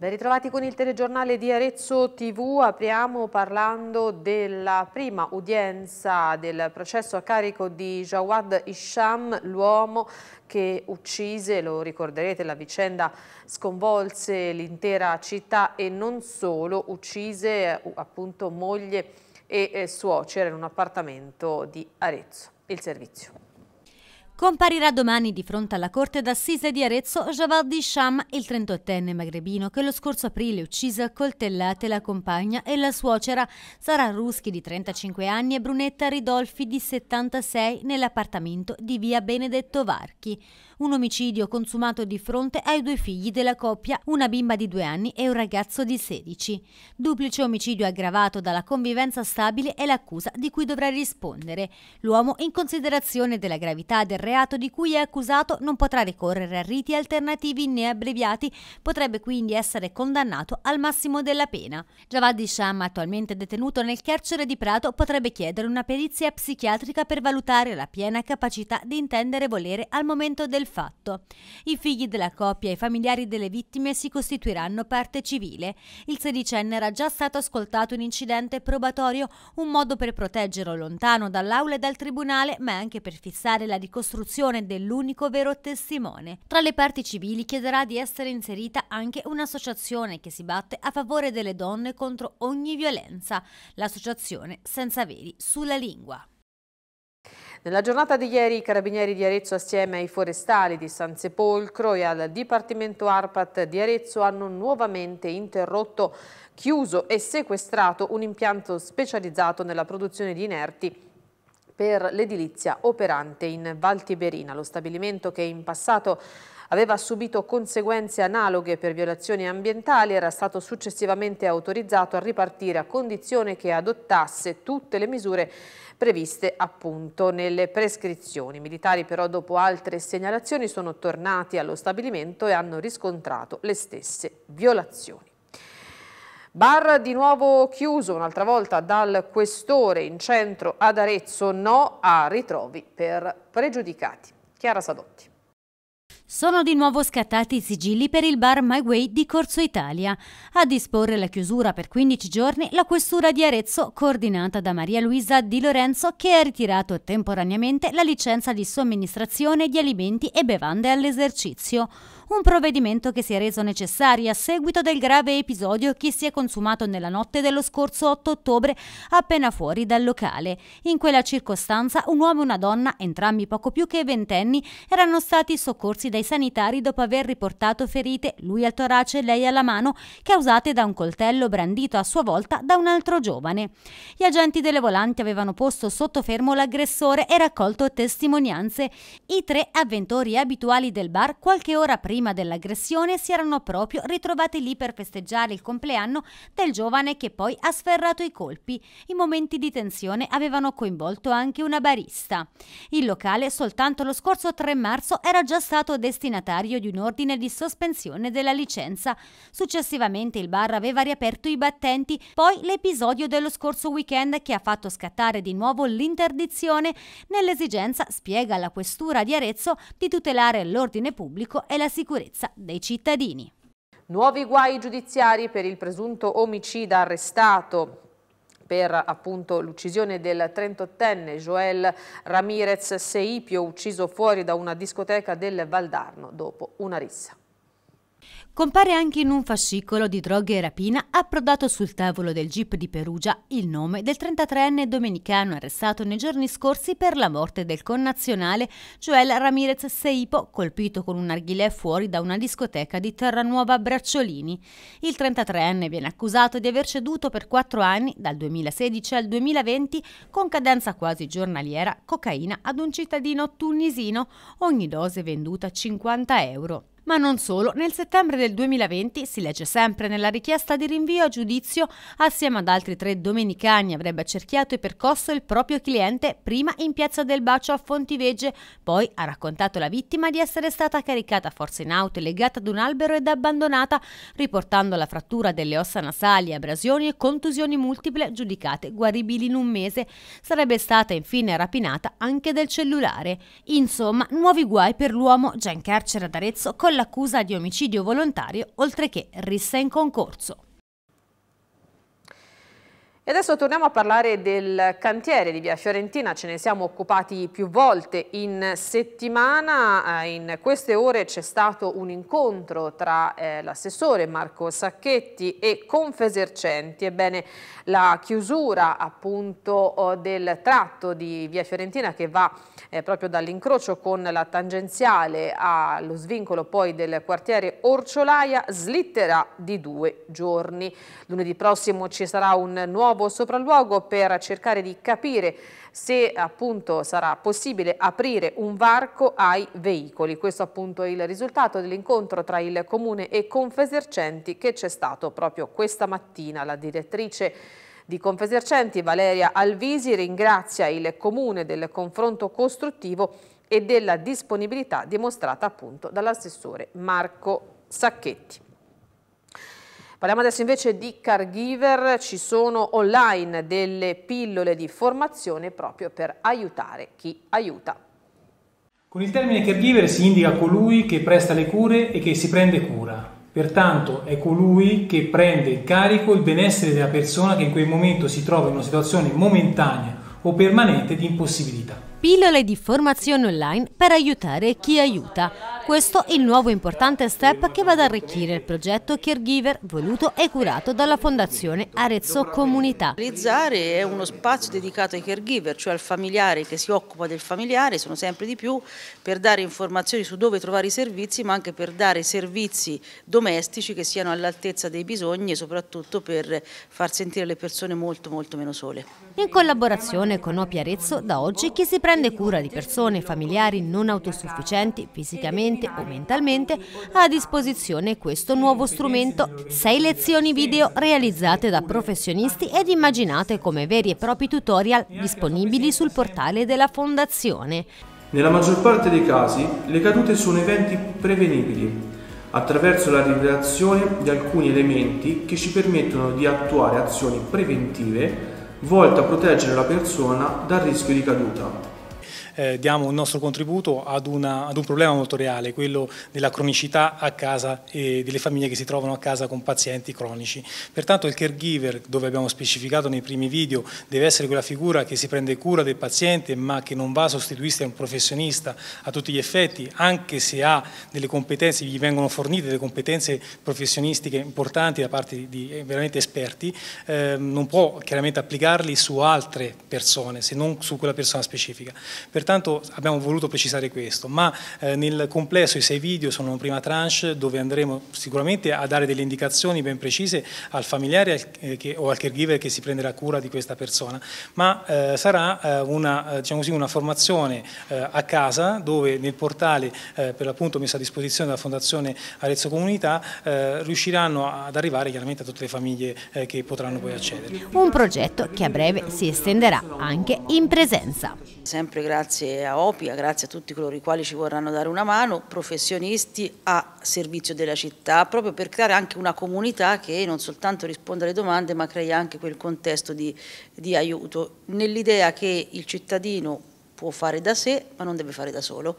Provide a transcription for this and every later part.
Ben ritrovati con il telegiornale di Arezzo TV, apriamo parlando della prima udienza del processo a carico di Jawad Isham, l'uomo che uccise, lo ricorderete, la vicenda sconvolse l'intera città e non solo, uccise eh, appunto moglie e eh, suocera in un appartamento di Arezzo. Il servizio. Comparirà domani di fronte alla Corte d'Assise di Arezzo Javad Sham, il 38enne magrebino che lo scorso aprile uccise a coltellate la compagna e la suocera Sara Ruschi di 35 anni e Brunetta Ridolfi di 76 nell'appartamento di via Benedetto Varchi un omicidio consumato di fronte ai due figli della coppia, una bimba di due anni e un ragazzo di 16. Duplice omicidio aggravato dalla convivenza stabile è l'accusa di cui dovrà rispondere. L'uomo, in considerazione della gravità del reato di cui è accusato, non potrà ricorrere a riti alternativi né abbreviati, potrebbe quindi essere condannato al massimo della pena. Javadi Sham, attualmente detenuto nel carcere di Prato, potrebbe chiedere una perizia psichiatrica per valutare la piena capacità di intendere volere al momento del fatto. I figli della coppia e i familiari delle vittime si costituiranno parte civile. Il sedicenne era già stato ascoltato in incidente probatorio, un modo per proteggerlo lontano dall'aula e dal tribunale, ma anche per fissare la ricostruzione dell'unico vero testimone. Tra le parti civili chiederà di essere inserita anche un'associazione che si batte a favore delle donne contro ogni violenza, l'associazione Senza Veri sulla lingua. Nella giornata di ieri i carabinieri di Arezzo assieme ai forestali di San Sepolcro e al Dipartimento ARPAT di Arezzo hanno nuovamente interrotto, chiuso e sequestrato un impianto specializzato nella produzione di inerti per l'edilizia operante in Val Tiberina. Lo stabilimento che in passato aveva subito conseguenze analoghe per violazioni ambientali e era stato successivamente autorizzato a ripartire a condizione che adottasse tutte le misure previste appunto nelle prescrizioni. I militari però dopo altre segnalazioni sono tornati allo stabilimento e hanno riscontrato le stesse violazioni. Bar di nuovo chiuso un'altra volta dal questore in centro ad Arezzo, no a ritrovi per pregiudicati. Chiara Sadotti. Sono di nuovo scattati i sigilli per il bar My Way di Corso Italia. A disporre la chiusura per 15 giorni la questura di Arezzo, coordinata da Maria Luisa Di Lorenzo, che ha ritirato temporaneamente la licenza di somministrazione di alimenti e bevande all'esercizio un provvedimento che si è reso necessario a seguito del grave episodio che si è consumato nella notte dello scorso 8 ottobre appena fuori dal locale. In quella circostanza un uomo e una donna, entrambi poco più che ventenni, erano stati soccorsi dai sanitari dopo aver riportato ferite, lui al torace e lei alla mano, causate da un coltello brandito a sua volta da un altro giovane. Gli agenti delle volanti avevano posto sotto fermo l'aggressore e raccolto testimonianze. I tre avventori abituali del bar qualche ora prima prima dell'aggressione si erano proprio ritrovati lì per festeggiare il compleanno del giovane che poi ha sferrato i colpi. I momenti di tensione avevano coinvolto anche una barista. Il locale soltanto lo scorso 3 marzo era già stato destinatario di un ordine di sospensione della licenza. Successivamente il bar aveva riaperto i battenti, poi l'episodio dello scorso weekend che ha fatto scattare di nuovo l'interdizione nell'esigenza, spiega la questura di Arezzo, di tutelare l'ordine pubblico e la sicurezza sicurezza dei cittadini. Nuovi guai giudiziari per il presunto omicida arrestato per appunto l'uccisione del 38enne Joel Ramirez Seipio ucciso fuori da una discoteca del Valdarno dopo una rissa. Compare anche in un fascicolo di droghe e rapina approdato sul tavolo del Jeep di Perugia il nome del 33enne domenicano arrestato nei giorni scorsi per la morte del connazionale Joel cioè Ramirez Seipo, colpito con un arghilè fuori da una discoteca di Terranuova a Bracciolini. Il 33enne viene accusato di aver ceduto per quattro anni, dal 2016 al 2020, con cadenza quasi giornaliera, cocaina ad un cittadino tunisino, ogni dose venduta a 50 euro. Ma non solo, nel settembre del 2020 si legge sempre nella richiesta di rinvio a giudizio, assieme ad altri tre domenicani avrebbe accerchiato e percosso il proprio cliente prima in piazza del Bacio a Fontivegge, poi ha raccontato la vittima di essere stata caricata forse in auto e legata ad un albero ed abbandonata, riportando la frattura delle ossa nasali, abrasioni e contusioni multiple giudicate guaribili in un mese. Sarebbe stata infine rapinata anche del cellulare. Insomma, nuovi guai per l'uomo già in carcere ad Arezzo con l'accusa di omicidio volontario oltre che rissa in concorso. E adesso torniamo a parlare del cantiere di Via Fiorentina, ce ne siamo occupati più volte in settimana, eh, in queste ore c'è stato un incontro tra eh, l'assessore Marco Sacchetti e Confesercenti, ebbene la chiusura appunto oh, del tratto di Via Fiorentina che va eh, proprio dall'incrocio con la tangenziale allo svincolo poi del quartiere Orciolaia slitterà di due giorni. Lunedì prossimo ci sarà un nuovo nuovo sopralluogo per cercare di capire se appunto sarà possibile aprire un varco ai veicoli. Questo appunto è il risultato dell'incontro tra il Comune e Confesercenti che c'è stato proprio questa mattina. La direttrice di Confesercenti, Valeria Alvisi, ringrazia il Comune del confronto costruttivo e della disponibilità dimostrata appunto dall'assessore Marco Sacchetti. Parliamo adesso invece di caregiver, ci sono online delle pillole di formazione proprio per aiutare chi aiuta. Con il termine caregiver si indica colui che presta le cure e che si prende cura. Pertanto è colui che prende in carico il benessere della persona che in quel momento si trova in una situazione momentanea o permanente di impossibilità. Pillole di formazione online per aiutare chi aiuta. Questo è il nuovo importante step che va ad arricchire il progetto Caregiver voluto e curato dalla Fondazione Arezzo Comunità. Realizzare è uno spazio dedicato ai caregiver, cioè al familiare che si occupa del familiare, sono sempre di più, per dare informazioni su dove trovare i servizi, ma anche per dare servizi domestici che siano all'altezza dei bisogni e soprattutto per far sentire le persone molto molto meno sole. In collaborazione con Opi Arezzo, da oggi chi si prende prende cura di persone e familiari non autosufficienti fisicamente o mentalmente, ha a disposizione questo nuovo strumento, sei lezioni video realizzate da professionisti ed immaginate come veri e propri tutorial disponibili sul portale della Fondazione. Nella maggior parte dei casi le cadute sono eventi prevenibili attraverso la rivelazione di alcuni elementi che ci permettono di attuare azioni preventive volte a proteggere la persona dal rischio di caduta eh, diamo il nostro contributo ad, una, ad, un problema molto reale, quello della cronicità a casa e delle famiglie che si trovano a casa con pazienti cronici. Pertanto il caregiver, dove abbiamo specificato nei primi video, deve essere quella figura che si prende cura del paziente ma che non va a sostituirsi a un professionista a tutti gli effetti, anche se ha delle competenze, gli vengono fornite delle competenze professionistiche importanti da parte di eh, veramente esperti, eh, non può chiaramente applicarli su altre persone, se non su quella persona specifica. Pertanto Pertanto abbiamo voluto precisare questo, ma eh, nel complesso i sei video sono una prima tranche dove andremo sicuramente a dare delle indicazioni ben precise al familiare al, eh, che, o al caregiver che si prenderà cura di questa persona, ma eh, sarà eh, una, eh, diciamo così, una formazione eh, a casa dove nel portale per l'appunto messo a disposizione dalla Fondazione Arezzo Comunità riusciranno ad arrivare chiaramente a tutte le famiglie che potranno poi accedere. Un progetto che a breve si estenderà anche in presenza. Sempre grazie grazie a Opia, grazie a tutti coloro i quali ci vorranno dare una mano, professionisti a servizio della città, proprio per creare anche una comunità che non soltanto risponda alle domande ma crei anche quel contesto di, di aiuto, nell'idea che il cittadino può fare da sé ma non deve fare da solo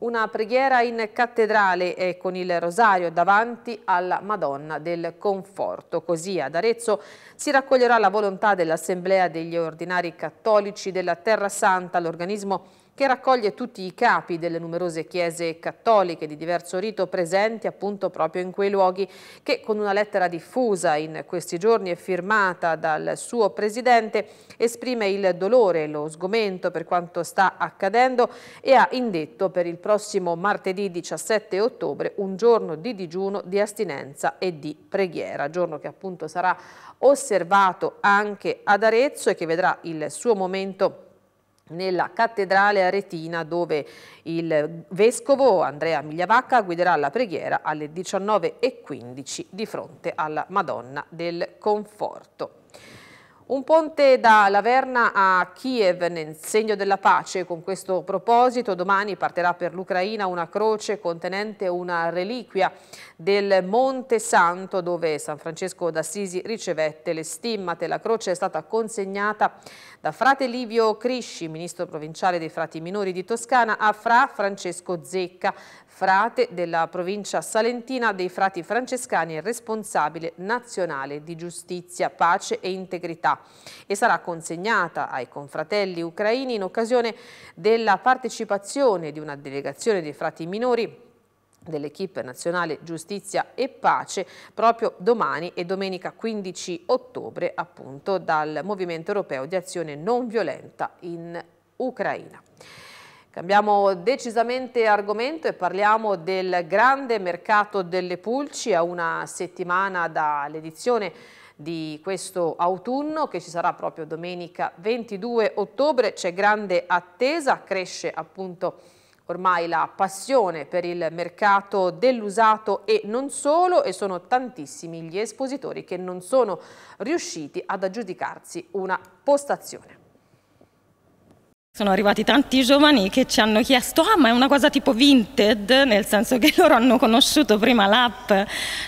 una preghiera in cattedrale e con il rosario davanti alla Madonna del Conforto. Così ad Arezzo si raccoglierà la volontà dell'Assemblea degli Ordinari Cattolici della Terra Santa, l'organismo che raccoglie tutti i capi delle numerose chiese cattoliche di diverso rito presenti appunto proprio in quei luoghi che con una lettera diffusa in questi giorni e firmata dal suo presidente esprime il dolore e lo sgomento per quanto sta accadendo e ha indetto per il prossimo martedì 17 ottobre un giorno di digiuno, di astinenza e di preghiera, giorno che appunto sarà osservato anche ad Arezzo e che vedrà il suo momento nella cattedrale aretina dove il vescovo Andrea Migliavacca guiderà la preghiera alle 19.15 di fronte alla Madonna del Conforto. Un ponte da Laverna a Kiev nel segno della pace. Con questo proposito domani partirà per l'Ucraina una croce contenente una reliquia del Monte Santo dove San Francesco d'Assisi ricevette le stimmate. La croce è stata consegnata da frate Livio Crisci, ministro provinciale dei frati minori di Toscana, a fra Francesco Zecca, frate della provincia salentina dei frati francescani e responsabile nazionale di giustizia, pace e integrità e sarà consegnata ai confratelli ucraini in occasione della partecipazione di una delegazione dei frati minori dell'equipe nazionale Giustizia e Pace proprio domani e domenica 15 ottobre appunto dal Movimento Europeo di Azione Non Violenta in Ucraina. Cambiamo decisamente argomento e parliamo del grande mercato delle pulci a una settimana dall'edizione di questo autunno che ci sarà proprio domenica 22 ottobre, c'è grande attesa, cresce appunto ormai la passione per il mercato dell'usato e non solo e sono tantissimi gli espositori che non sono riusciti ad aggiudicarsi una postazione. Sono arrivati tanti giovani che ci hanno chiesto, ah ma è una cosa tipo vinted, nel senso che loro hanno conosciuto prima l'app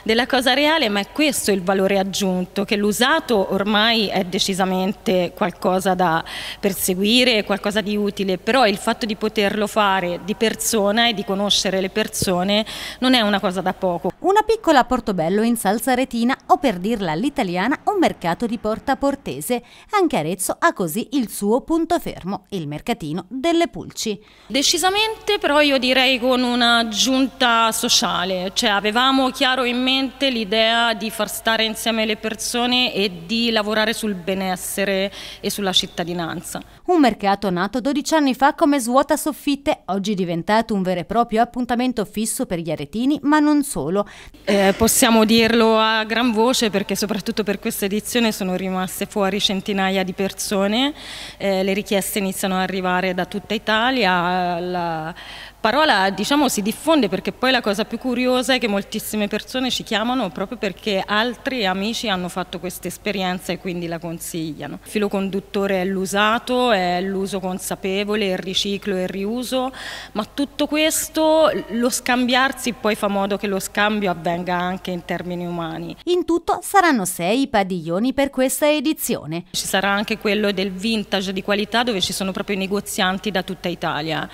della cosa reale, ma è questo il valore aggiunto, che l'usato ormai è decisamente qualcosa da perseguire, qualcosa di utile, però il fatto di poterlo fare di persona e di conoscere le persone non è una cosa da poco. Una piccola Portobello in salsa retina o per dirla all'italiana un mercato di porta portese, anche Arezzo ha così il suo punto fermo, il mercato mercatino delle Pulci. Decisamente però io direi con un'aggiunta sociale, cioè avevamo chiaro in mente l'idea di far stare insieme le persone e di lavorare sul benessere e sulla cittadinanza. Un mercato nato 12 anni fa come svuota soffitte, oggi diventato un vero e proprio appuntamento fisso per gli aretini, ma non solo. Eh, possiamo dirlo a gran voce perché soprattutto per questa edizione sono rimaste fuori centinaia di persone, eh, le richieste iniziano a arrivare da tutta Italia, la, parola diciamo, si diffonde perché poi la cosa più curiosa è che moltissime persone ci chiamano proprio perché altri amici hanno fatto questa esperienza e quindi la consigliano. Il filo conduttore è l'usato, è l'uso consapevole, il riciclo e il riuso, ma tutto questo, lo scambiarsi poi fa modo che lo scambio avvenga anche in termini umani. In tutto saranno sei padiglioni per questa edizione. Ci sarà anche quello del vintage di qualità dove ci sono proprio i negozianti da tutta Italia.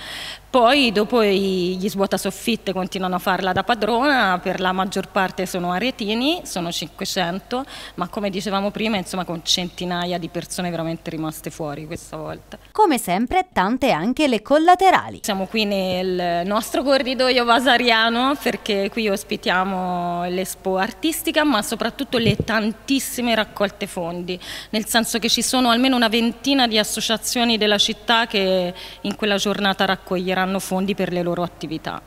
Poi dopo poi gli svuotasoffitte continuano a farla da padrona, per la maggior parte sono aretini, sono 500, ma come dicevamo prima, insomma, con centinaia di persone veramente rimaste fuori questa volta. Come sempre, tante anche le collaterali. Siamo qui nel nostro corridoio vasariano perché qui ospitiamo l'Expo artistica, ma soprattutto le tantissime raccolte fondi, nel senso che ci sono almeno una ventina di associazioni della città che in quella giornata raccoglieranno fondi per per le loro attività.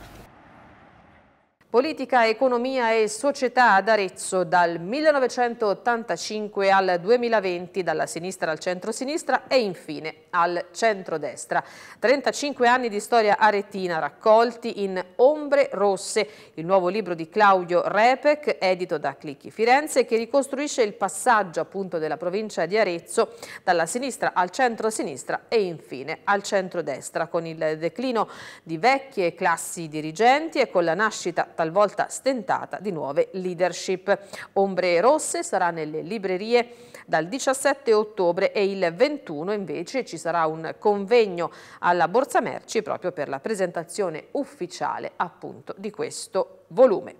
Politica, economia e società ad Arezzo dal 1985 al 2020, dalla sinistra al centro-sinistra e infine al centro-destra. 35 anni di storia aretina raccolti in Ombre Rosse, il nuovo libro di Claudio Repec, edito da Clicchi Firenze, che ricostruisce il passaggio appunto della provincia di Arezzo dalla sinistra al centro-sinistra e infine al centro-destra, con il declino di vecchie classi dirigenti e con la nascita talvolta stentata, di nuove leadership. Ombre Rosse sarà nelle librerie dal 17 ottobre e il 21 invece ci sarà un convegno alla Borsa Merci proprio per la presentazione ufficiale appunto di questo volume.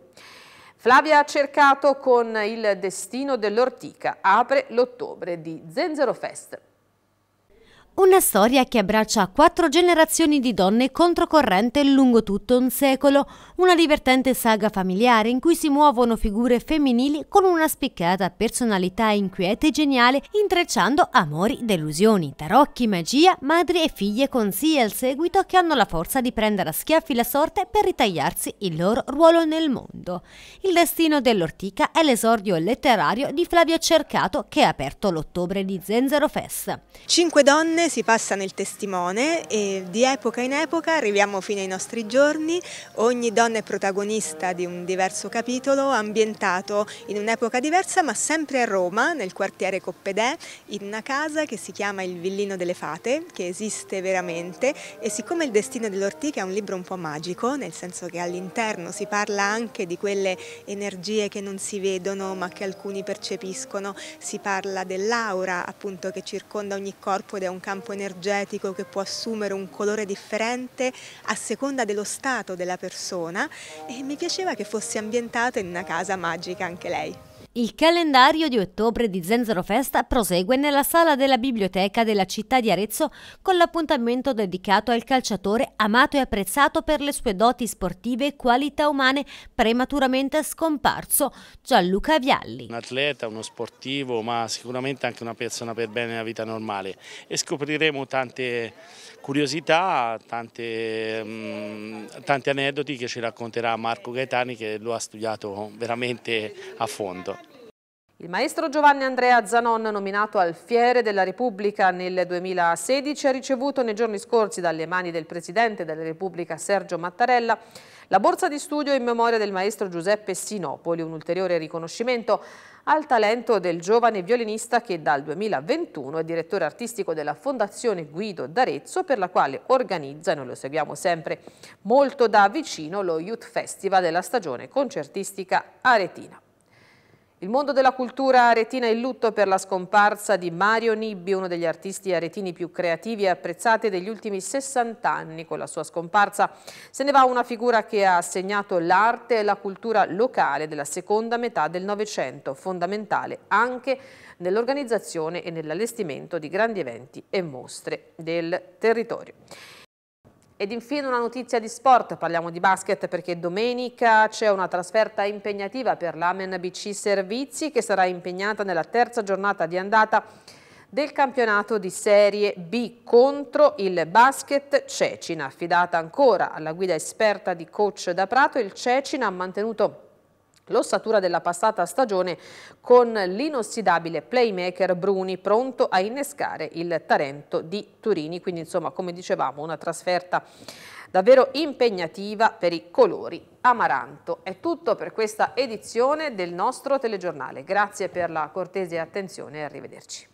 Flavia ha cercato con il destino dell'ortica, apre l'ottobre di Zenzero Fest. Una storia che abbraccia quattro generazioni di donne controcorrente lungo tutto un secolo, una divertente saga familiare in cui si muovono figure femminili con una spiccata personalità inquieta e geniale, intrecciando amori, delusioni, tarocchi, magia, madri e figlie con sì al seguito che hanno la forza di prendere a schiaffi la sorte per ritagliarsi il loro ruolo nel mondo. Il destino dell'Ortica è l'esordio letterario di Flavio Cercato che ha aperto l'ottobre di Zenzero Fest. Cinque donne si passa nel testimone e di epoca in epoca arriviamo fino ai nostri giorni, ogni donna è protagonista di un diverso capitolo ambientato in un'epoca diversa ma sempre a Roma, nel quartiere Coppedè, in una casa che si chiama Il Villino delle Fate, che esiste veramente e siccome Il Destino dell'Ortica è un libro un po' magico, nel senso che all'interno si parla anche di quelle energie che non si vedono ma che alcuni percepiscono, si parla dell'aura appunto che circonda ogni corpo ed è un campo campo energetico che può assumere un colore differente a seconda dello stato della persona e mi piaceva che fosse ambientata in una casa magica anche lei. Il calendario di ottobre di Zenzero Festa prosegue nella sala della biblioteca della città di Arezzo con l'appuntamento dedicato al calciatore amato e apprezzato per le sue doti sportive e qualità umane prematuramente scomparso, Gianluca Vialli. Un atleta, uno sportivo, ma sicuramente anche una persona per bene nella vita normale e scopriremo tante curiosità, tante, mh, mm, tanti aneddoti che ci racconterà Marco Gaetani che lo ha studiato veramente a fondo. Il maestro Giovanni Andrea Zanon, nominato alfiere della Repubblica nel 2016, ha ricevuto nei giorni scorsi dalle mani del Presidente della Repubblica Sergio Mattarella la borsa di studio in memoria del maestro Giuseppe Sinopoli, un ulteriore riconoscimento al talento del giovane violinista che dal 2021 è direttore artistico della Fondazione Guido d'Arezzo per la quale organizza, e noi lo seguiamo sempre molto da vicino, lo Youth Festival della stagione concertistica aretina. Il mondo della cultura aretina è in lutto per la scomparsa di Mario Nibbi, uno degli artisti aretini più creativi e apprezzati degli ultimi 60 anni. Con la sua scomparsa se ne va una figura che ha segnato l'arte e la cultura locale della seconda metà del Novecento, fondamentale anche nell'organizzazione e nell'allestimento di grandi eventi e mostre del territorio. Ed infine una notizia di sport, parliamo di basket perché domenica c'è una trasferta impegnativa per l'Amen BC Servizi che sarà impegnata nella terza giornata di andata del campionato di Serie B contro il Basket Cecina. Affidata ancora alla guida esperta di coach da Prato, il Cecina ha mantenuto L'ossatura della passata stagione con l'inossidabile playmaker Bruni pronto a innescare il Tarento di Turini, quindi insomma come dicevamo una trasferta davvero impegnativa per i colori amaranto. È tutto per questa edizione del nostro telegiornale, grazie per la cortese attenzione e arrivederci.